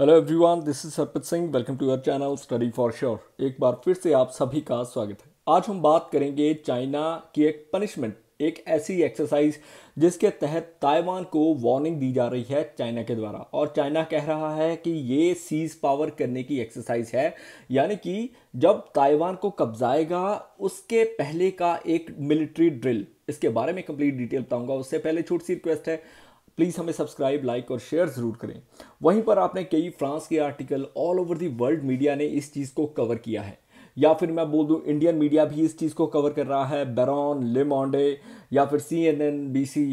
hello everyone this is Sarpat Singh welcome to your channel study for sure एक बार फिर से आप सभी का स्वागत है आज हम बात करेंगे चाइना की एक पनिशमेंट एक ऐसी एक्सरसाइज जिसके तहत ताइवान को वार्निंग दी जा रही है चाइना के द्वारा और चाइना कह रहा है कि ये सीज पावर करने की एक्सरसाइज है यानी कि जब ताइवान को कब्जाएगा उसके पहले का एक मिलिट्री ड्रिल इसके बारे में कंप्लीट डिटेल बताऊंगा उससे पहले छोटी सी रिक्वेस्ट है प्लीज़ हमें सब्सक्राइब लाइक और शेयर ज़रूर करें वहीं पर आपने कई फ्रांस के article all over the world media ने इस चीज़ को कवर किया है या फिर मैं बोल दूँ इंडियन मीडिया भी इस चीज़ को कवर कर रहा है बेरॉन लेमोंडे या फिर C N N B C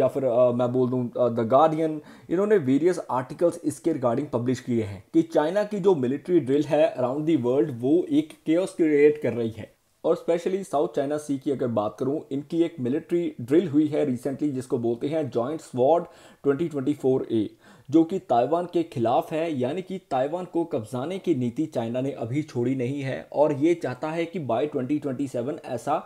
या फिर आ, मैं बोल दूँ द गार्डियन इन्होंने वेरियस आर्टिकल्स इसके रिगार्डिंग पब्लिश किए हैं कि चाइना की जो मिलिट्री ड्रिल है अराउंड दी वर्ल्ड वो एक केयस क्रिएट कर रही है और स्पेशली साउथ चाइना सी की अगर बात करूं इनकी एक मिलिट्री ड्रिल हुई है रिसेंटली जिसको बोलते हैं जॉइंट स्वॉर्ड 2024 ए जो कि ताइवान के खिलाफ है यानी कि ताइवान को कब्जाने की नीति चाइना ने अभी छोड़ी नहीं है और ये चाहता है कि बाय 2027 ऐसा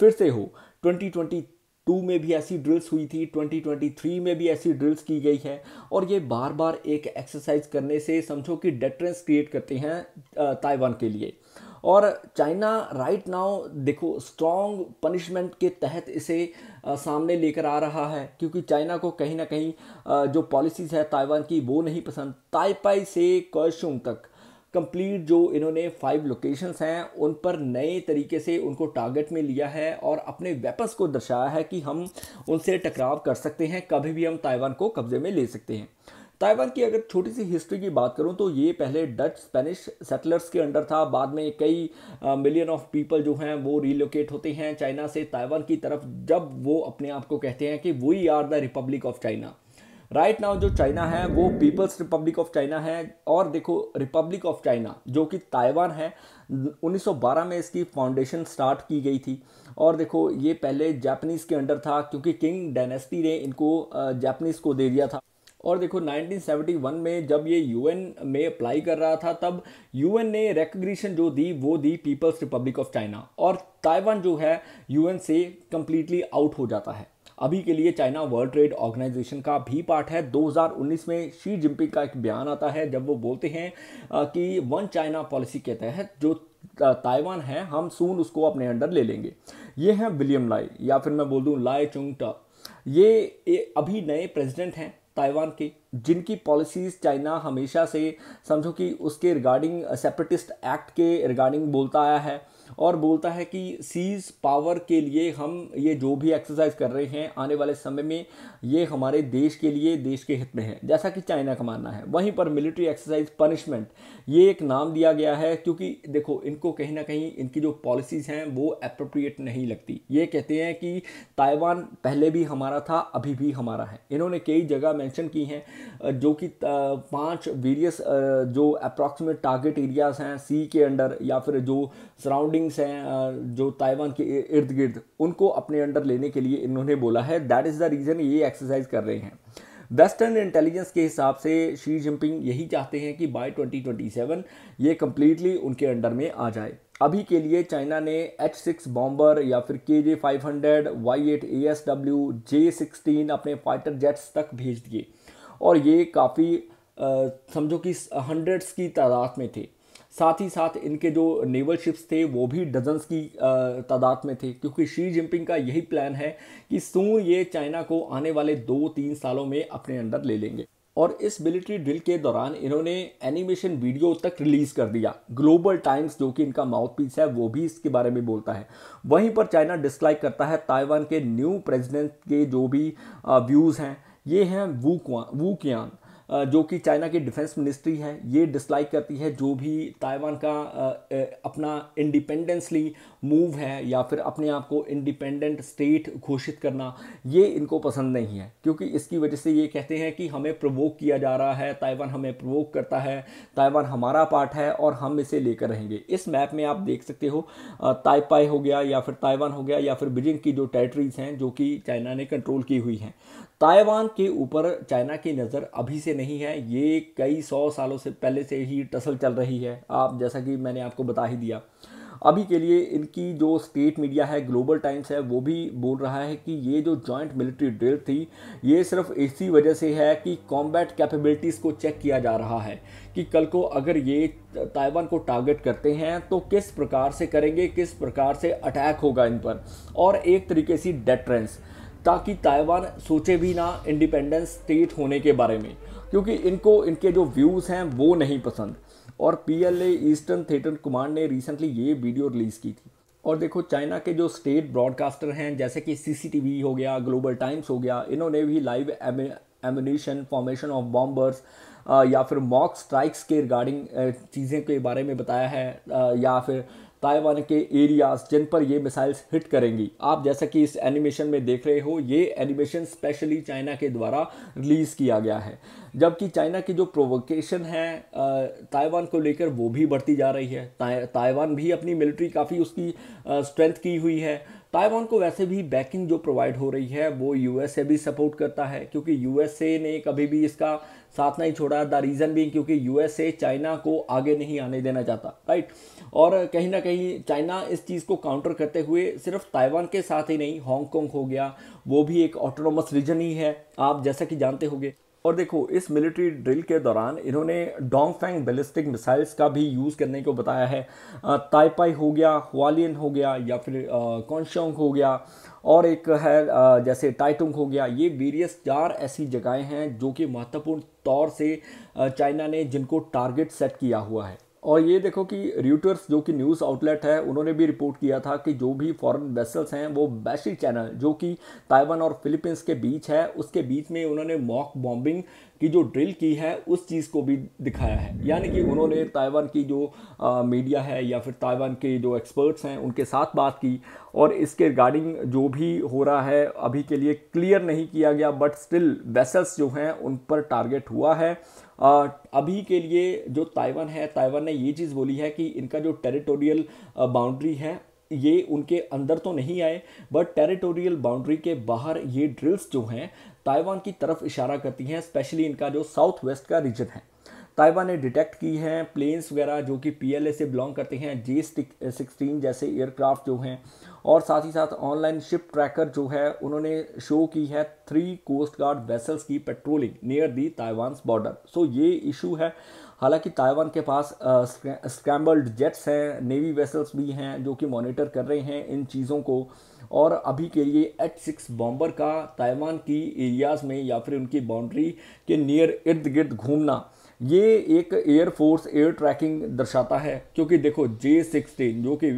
फिर से हो 2022 टू में भी ऐसी ड्रिल्स हुई थी 2023 में भी ऐसी ड्रिल्स की गई है और ये बार बार एक एक्सरसाइज करने से समझो कि डेटरेंस क्रिएट करते हैं ताइवान के लिए और चाइना राइट नाउ देखो स्ट्रॉन्ग पनिशमेंट के तहत इसे आ, सामने लेकर आ रहा है क्योंकि चाइना को कहीं ना कहीं आ, जो पॉलिसीज़ है ताइवान की वो नहीं पसंद ताइपाई से कर्शुंग तक कंप्लीट जो इन्होंने फाइव लोकेशंस हैं उन पर नए तरीके से उनको टारगेट में लिया है और अपने वेपन्स को दर्शाया है कि हम उनसे टकराव कर सकते हैं कभी भी हम ताइवान को कब्ज़े में ले सकते हैं ताइवान की अगर छोटी सी हिस्ट्री की बात करूं तो ये पहले डच स्पेनिश सेटलर्स के अंडर था बाद में कई मिलियन ऑफ पीपल जो हैं वो रिलोकेट होते हैं चाइना से ताइवान की तरफ जब वो अपने आप को कहते हैं कि we are the Republic of China right now जो चाइना है वो पीपल्स रिपब्लिक ऑफ चाइना है और देखो रिपब्लिक ऑफ चाइना जो कि ताइवान है 1912 में इसकी फाउंडेशन स्टार्ट की गई थी और देखो ये पहले जापानीज़ के अंडर था क्योंकि किंग डायनेस्टी ने इनको जापानीज़ को दे दिया था और देखो 1971 में जब ये यूएन में अप्लाई कर रहा था तब यूएन ने रिकग्निशन जो दी वो the People's Republic of China और ताइवान जो है यूएन से कम्प्लीटली आउट हो जाता है अभी के लिए चाइना वर्ल्ड ट्रेड ऑर्गेनाइजेशन का भी पार्ट है 2019 में शी जिनपिंग का एक बयान आता है जब वो बोलते हैं कि वन चाइना पॉलिसी के तहत जो ताइवान है हम सून उसको अपने अंडर ले लेंगे ये हैं विलियम लाई या फिर मैं बोल दूँ लाई चुंग टा ये अभी नए प्रेसिडेंट हैं ताइवान की जिनकी पॉलिसीज़ चाइना हमेशा से समझो कि उसके रिगार्डिंग सेपरेटिस्ट एक्ट के रिगार्डिंग बोलता आया है और बोलता है कि सीज पावर के लिए हम ये जो भी एक्सरसाइज कर रहे हैं आने वाले समय में ये हमारे देश के लिए देश के हित में है जैसा कि चाइना का मानना है वहीं पर मिलिट्री एक्सरसाइज पनिशमेंट ये एक नाम दिया गया है क्योंकि देखो इनको कहीं ना कहीं इनकी जो पॉलिसीज़ हैं वो अप्रोप्रिएट नहीं लगती ये कहते हैं कि ताइवान पहले भी हमारा था अभी भी हमारा है इन्होंने कई जगह मैंशन की हैं जो कि पांच वेरियस जो अप्रॉक्सीमेट टारगेट एरियाज़ हैं सी के अंडर या फिर जो सराउंडिंग होल्डिंग्स हैं जो ताइवान के इर्द गिर्द उनको अपने अंडर लेने के लिए इन्होंने बोला है दैट इज़ द रीज़न ये एक्सरसाइज कर रहे हैं वेस्टर्न इंटेलिजेंस के हिसाब से शी जिनपिंग यही चाहते हैं कि बाय 2027 ये कम्प्लीटली उनके अंडर में आ जाए अभी के लिए चाइना ने एच सिक्स बॉम्बर या फिर K J five hundred Y eight A S W J sixteen अपने फाइटर जेट्स तक भेज दिए और ये काफ़ी समझो कि हंड्रेड्स की तादाद में थे साथ ही साथ इनके जो नेवल शिप्स थे वो भी डजन्स की तादाद में थे क्योंकि शी जिनपिंग का यही प्लान है कि सू ये चाइना को आने वाले दो तीन सालों में अपने अंदर ले लेंगे और इस मिलिट्री ड्रिल के दौरान इन्होंने एनिमेशन वीडियो तक रिलीज कर दिया ग्लोबल टाइम्स जो कि इनका माउथ पीस है वो भी इसके बारे में बोलता है वहीं पर चाइना डिसलाइक करता है ताइवान के न्यू प्रेसिडेंट के जो भी व्यूज़ हैं ये हैं वू वू कियान जो कि चाइना की डिफेंस मिनिस्ट्री है ये डिसलाइक करती है जो भी ताइवान का अपना इंडिपेंडेंसली मूव है या फिर अपने आप को इंडिपेंडेंट स्टेट घोषित करना ये इनको पसंद नहीं है क्योंकि इसकी वजह से ये कहते हैं कि हमें प्रवोक किया जा रहा है ताइवान हमें प्रवोक करता है ताइवान हमारा पार्ट है और हम इसे लेकर रहेंगे इस मैप में आप देख सकते हो ताइपाई हो गया या फिर ताइवान हो गया या फिर बीजिंग की जो टेरिटरीज हैं जो कि चाइना ने कंट्रोल की हुई हैं ताइवान के ऊपर चाइना की नज़र अभी से नहीं है ये कई सौ सालों से पहले से ही टसल चल रही है आप जैसा कि मैंने आपको बता ही दिया अभी के लिए इनकी जो स्टेट मीडिया है ग्लोबल टाइम्स है वो भी बोल रहा है कि ये जो जॉइंट मिलिट्री ड्रिल थी ये सिर्फ इसी वजह से है कि कॉम्बैट कैपेबिलिटीज़ को चेक किया जा रहा है कि कल को अगर ये ताइवान को टारगेट करते हैं तो किस प्रकार से करेंगे किस प्रकार से अटैक होगा इन पर और एक तरीके से डेटरेंस ताकि ताइवान सोचे भी ना इंडिपेंडेंस स्टेट होने के बारे में क्योंकि इनको इनके जो व्यूज़ हैं वो नहीं पसंद और P L Eastern Theatre Command ने रिसेंटली ये वीडियो रिलीज़ की थी और देखो चाइना के जो स्टेट ब्रॉडकास्टर हैं जैसे कि सीसीटीवी हो गया ग्लोबल टाइम्स हो गया इन्होंने भी live ammunition formation of bombers या फिर मॉक स्ट्राइक्स के रिगार्डिंग चीज़ें के बारे में बताया है या फिर ताइवान के एरियाज जिन पर ये मिसाइल्स हिट करेंगी आप जैसा कि इस एनिमेशन में देख रहे हो ये एनिमेशन स्पेशली चाइना के द्वारा रिलीज़ किया गया है जबकि चाइना की जो प्रोवोकेशन है ताइवान को लेकर वो भी बढ़ती जा रही है ताइवान भी अपनी मिलिट्री काफ़ी उसकी स्ट्रेंथ की हुई है ताइवान को वैसे भी बैकिंग जो प्रोवाइड हो रही है वो यूएसए भी सपोर्ट करता है क्योंकि यूएसए ने कभी भी इसका साथ नहीं छोड़ा द रीज़न भी क्योंकि यूएसए चाइना को आगे नहीं आने देना चाहता राइट और कहीं ना कहीं चाइना इस चीज़ को काउंटर करते हुए सिर्फ ताइवान के साथ ही नहीं हांगकॉन्ग हो गया वो भी एक ऑटोनोमस रीजन ही है आप जैसा कि जानते होंगे और देखो इस मिलिट्री ड्रिल के दौरान इन्होंने डोंगफेंग बैलिस्टिक मिसाइल्स का भी यूज़ करने को बताया है ताइपाई हो गया हुआलियन हो गया या फिर कॉन्शोंग हो गया और एक है आ, जैसे टाइटुंग हो गया ये वेरियस चार ऐसी जगहें हैं जो कि महत्वपूर्ण तौर से चाइना ने जिनको टारगेट सेट किया हुआ है और ये देखो कि र्यूटर्स जो कि न्यूज़ आउटलेट है उन्होंने भी रिपोर्ट किया था कि जो भी फॉरेन वेसल्स हैं वो बैशी चैनल जो कि ताइवान और फिलीपींस के बीच है उसके बीच में उन्होंने मॉक बॉम्बिंग की जो ड्रिल की है उस चीज़ को भी दिखाया है यानी कि उन्होंने ताइवान की जो आ, मीडिया है या फिर ताइवान के जो एक्सपर्ट्स हैं उनके साथ बात की और इसके रिगार्डिंग जो भी हो रहा है अभी के लिए क्लियर नहीं किया गया बट स्टिल वेसल्स जो हैं उन पर टारगेट हुआ है आ, अभी के लिए जो ताइवान है ताइवान ने ये चीज़ बोली है कि इनका जो टेरिटोरियल बाउंड्री है ये उनके अंदर तो नहीं आए बट टेरिटोरियल बाउंड्री के बाहर ये ड्रिल्स जो हैं ताइवान की तरफ इशारा करती हैं स्पेशली इनका जो साउथ वेस्ट का रीजन है ताइवान ने डिटेक्ट की हैं प्लेन्स वगैरह जो कि पीएलए से बिलोंग करते हैं जे सिक्सटीन जैसे एयरक्राफ्ट जो हैं और साथ ही साथ ऑनलाइन शिप ट्रैकर जो है उन्होंने शो की है थ्री कोस्ट गार्ड वेसल्स की patrolling near the Taiwan border so ये इशू है हालांकि ताइवान के पास स्क्रैम्बल्ड जेट्स हैं नेवी वेसल्स भी हैं जो कि मॉनिटर कर रहे हैं इन चीज़ों को और अभी के लिए एच सिक्स बॉम्बर का ताइवान की एरियाज़ में या फिर उनकी बाउंड्री के नियर इर्द गिर्द घूमना ये एक एयरफोर्स एयर ट्रैकिंग दर्शाता है क्योंकि देखो जे सिक्सटीन जो कि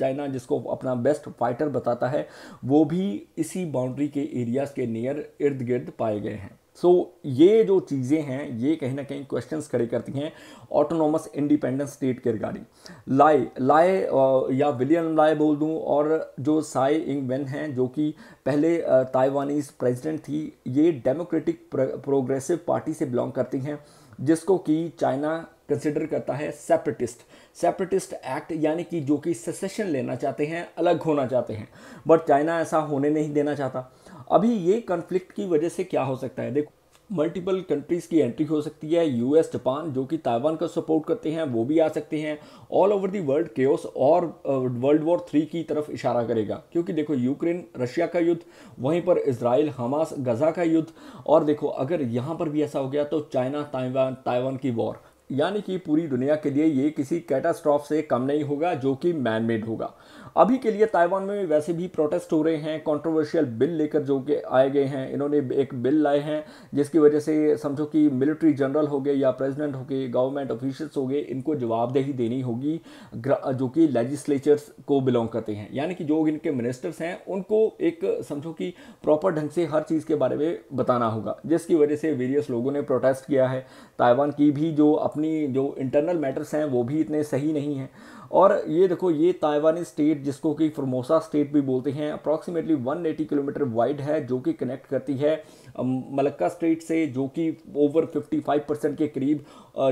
चाइना जिसको अपना बेस्ट फाइटर बताता है वो भी इसी बाउंड्री के एरियाज़ के नियर इर्द गिर्द पाए गए हैं सो so, ये जो चीज़ें हैं ये कहीं ना कहीं क्वेश्चंस खड़े करती हैं ऑटोनोमस इंडिपेंडेंस स्टेट के रिगार्डिंग लाए लाए या विलियम लाए बोल दूं और जो साई इंग वेन हैं जो कि पहले ताइवानीज प्रेसिडेंट थी ये डेमोक्रेटिक प्रोग्रेसिव पार्टी से बिलोंग करती हैं जिसको कि चाइना कंसिडर करता है सेपरेटिस्ट सेपरेटिस्ट एक्ट यानी कि जो कि सेसेशन लेना चाहते हैं अलग होना चाहते हैं बट चाइना ऐसा होने नहीं देना चाहता अभी ये कन्फ्लिक्ट की वजह से क्या हो सकता है देखो मल्टीपल कंट्रीज़ की एंट्री हो सकती है यूएस जापान जो कि ताइवान का सपोर्ट करते हैं वो भी आ सकते हैं all over the world chaos और वर्ल्ड वॉर थ्री की तरफ इशारा करेगा क्योंकि देखो यूक्रेन रशिया का युद्ध वहीं पर इसराइल हमास गजा का युद्ध और देखो अगर यहाँ पर भी ऐसा हो गया तो चाइना ताइवान ताइवान की वॉर यानी कि पूरी दुनिया के लिए ये किसी कैटास्ट्रॉफ से कम नहीं होगा जो कि मैनमेड होगा अभी के लिए ताइवान में वैसे भी प्रोटेस्ट हो रहे हैं कॉन्ट्रोवर्शियल बिल लेकर जो के आए गए हैं इन्होंने एक बिल लाए हैं जिसकी वजह से समझो कि मिलिट्री जनरल हो गए या प्रेसिडेंट हो गए गवर्नमेंट ऑफिशल्स हो गए इनको जवाबदेही देनी होगी जो कि लेजिस्लेचर्स को बिलोंग करते हैं यानी कि जो इनके मिनिस्टर्स हैं उनको एक समझो कि प्रॉपर ढंग से हर चीज़ के बारे में बताना होगा जिसकी वजह से वेरियस लोगों ने प्रोटेस्ट किया है ताइवान की भी जो अपनी जो इंटरनल मैटर्स हैं वो भी इतने सही नहीं हैं और ये देखो ये ताइवानी स्टेट जिसको कि फरमोसा स्टेट भी बोलते हैं अप्रॉक्सीमेटली 180 किलोमीटर वाइड है जो कि कनेक्ट करती है मलक्का स्ट्रेट से जो कि ओवर 55 परसेंट के करीब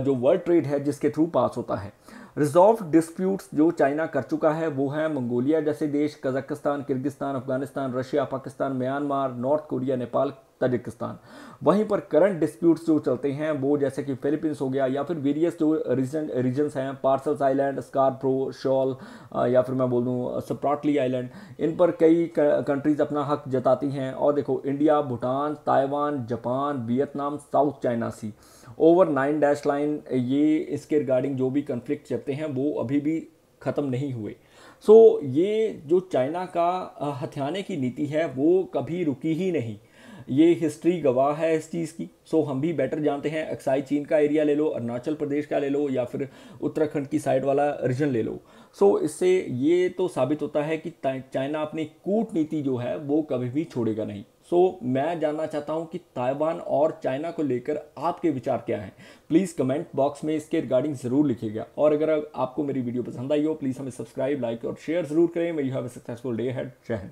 जो वर्ल्ड ट्रेड है जिसके थ्रू पास होता है रिजॉल्व डिस्प्यूट्स जो चाइना कर चुका है वो है मंगोलिया जैसे देश Kazakhstan Kyrgyzstan Afghanistan Russia Pakistan Myanmar North Korea Nepal Tajikistan वहीं पर करंट डिस्प्यूट्स जो चलते हैं वो जैसे कि फिलीपींस हो गया या फिर वेरियस जो रीजन रीजन्स हैं पार्सल्स आइलैंड स्कारप्रो शॉल या फिर मैं बोल दूँ सप्राटली आइलैंड इन पर कई कंट्रीज़ अपना हक जताती हैं और देखो India Bhutan Taiwan Japan Vietnam South China Sea over nine dash line ये इसके रिगार्डिंग जो भी कन्फ्लिक्ट चलते हैं वो अभी भी ख़त्म नहीं हुए सो so, ये जो चाइना का हथियाने की नीति है वो कभी रुकी ही नहीं ये हिस्ट्री गवाह है इस चीज़ की सो हम भी बेटर जानते हैं अक्साई चीन का एरिया ले लो अरुणाचल प्रदेश का ले लो या फिर उत्तराखंड की साइड वाला रीजन ले लो सो इससे ये तो साबित होता है कि चाइना अपनी कूटनीति जो है वो कभी भी छोड़ेगा नहीं सो so, मैं जानना चाहता हूँ कि ताइवान और चाइना को लेकर आपके विचार क्या हैं प्लीज़ कमेंट बॉक्स में इसके रिगार्डिंग ज़रूर लिखिएगा और अगर आपको मेरी वीडियो पसंद आई हो प्लीज़ हमें सब्सक्राइब लाइक और शेयर ज़रूर करें may you have successful day had जय हिंद